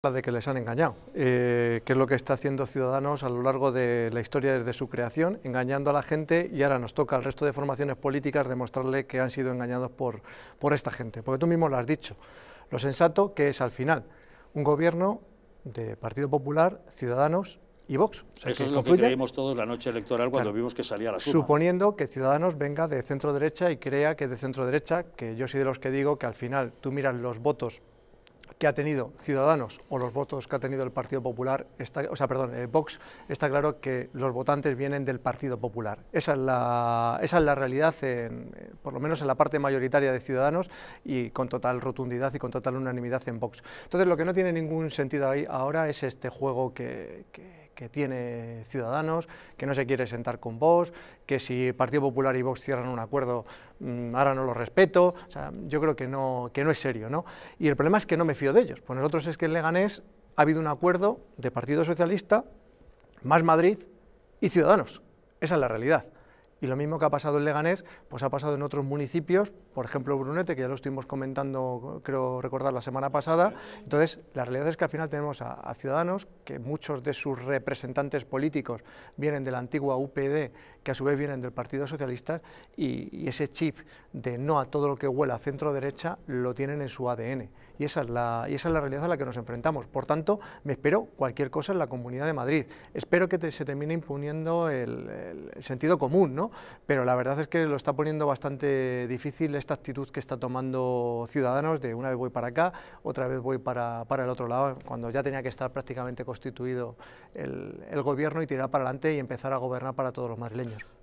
de que les han engañado, eh, que es lo que está haciendo Ciudadanos a lo largo de la historia desde su creación, engañando a la gente y ahora nos toca al resto de formaciones políticas demostrarle que han sido engañados por, por esta gente, porque tú mismo lo has dicho. Lo sensato que es al final un gobierno de Partido Popular, Ciudadanos y Vox. Eso es lo que creímos todos la noche electoral cuando vimos que salía la suma. Suponiendo que Ciudadanos venga de centro derecha y crea que de centro derecha, que yo soy de los que digo que al final tú miras los votos que ha tenido Ciudadanos o los votos que ha tenido el Partido Popular, está, o sea, perdón, eh, Vox, está claro que los votantes vienen del Partido Popular. Esa es la, esa es la realidad, en, eh, por lo menos en la parte mayoritaria de Ciudadanos y con total rotundidad y con total unanimidad en Vox. Entonces, lo que no tiene ningún sentido ahí ahora es este juego que que tiene Ciudadanos, que no se quiere sentar con Vox, que si Partido Popular y Vox cierran un acuerdo, mm, ahora no lo respeto, o sea, yo creo que no, que no es serio, ¿no? Y el problema es que no me fío de ellos, pues nosotros es que en Leganés ha habido un acuerdo de Partido Socialista, más Madrid y Ciudadanos, esa es la realidad. Y lo mismo que ha pasado en Leganés, pues ha pasado en otros municipios, por ejemplo Brunete, que ya lo estuvimos comentando, creo recordar, la semana pasada. Entonces, la realidad es que al final tenemos a, ciudadanos, que muchos de sus representantes políticos vienen de la antigua UPD, que a su vez vienen del Partido Socialista, y, ese chip de no a todo lo que huela centro-derecha lo tienen en su ADN. Y esa, es la, realidad a la que nos enfrentamos. Por tanto, me espero cualquier cosa en la Comunidad de Madrid. Espero que se termine imponiendo el sentido común, ¿no? Pero la verdad es que lo está poniendo bastante difícil esta actitud que está tomando Ciudadanos de una vez voy para acá, otra vez voy para, el otro lado, cuando ya tenía que estar prácticamente constituido el, el gobierno y tirar para adelante y empezar a gobernar para todos los madrileños.